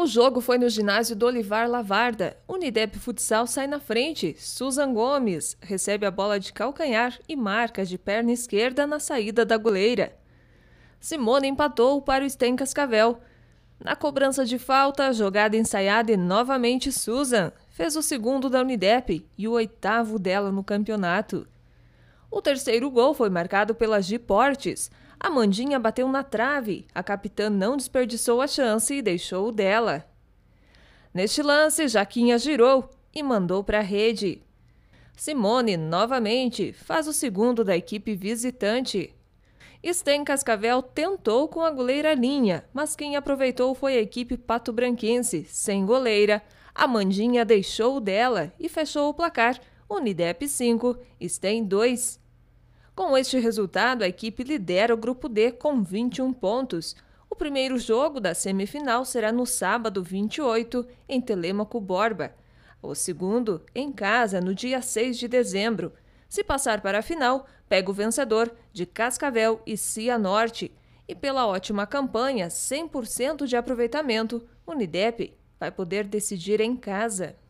O jogo foi no ginásio do Olivar Lavarda. Unidep Futsal sai na frente. Susan Gomes recebe a bola de calcanhar e marca de perna esquerda na saída da goleira. Simone empatou para o Sten Cascavel. Na cobrança de falta, jogada ensaiada e novamente Susan fez o segundo da Unidep e o oitavo dela no campeonato. O terceiro gol foi marcado pela Giportes. A Mandinha bateu na trave, a capitã não desperdiçou a chance e deixou o dela. Neste lance, Jaquinha girou e mandou para a rede. Simone, novamente, faz o segundo da equipe visitante. Sten Cascavel tentou com a goleira linha, mas quem aproveitou foi a equipe pato-branquense, sem goleira. A Mandinha deixou dela e fechou o placar Unidep 5 STEM 2. Com este resultado, a equipe lidera o grupo D com 21 pontos. O primeiro jogo da semifinal será no sábado 28, em Telêmaco Borba. O segundo, em casa, no dia 6 de dezembro. Se passar para a final, pega o vencedor de Cascavel e Cianorte. E pela ótima campanha, 100% de aproveitamento, Unidep vai poder decidir em casa.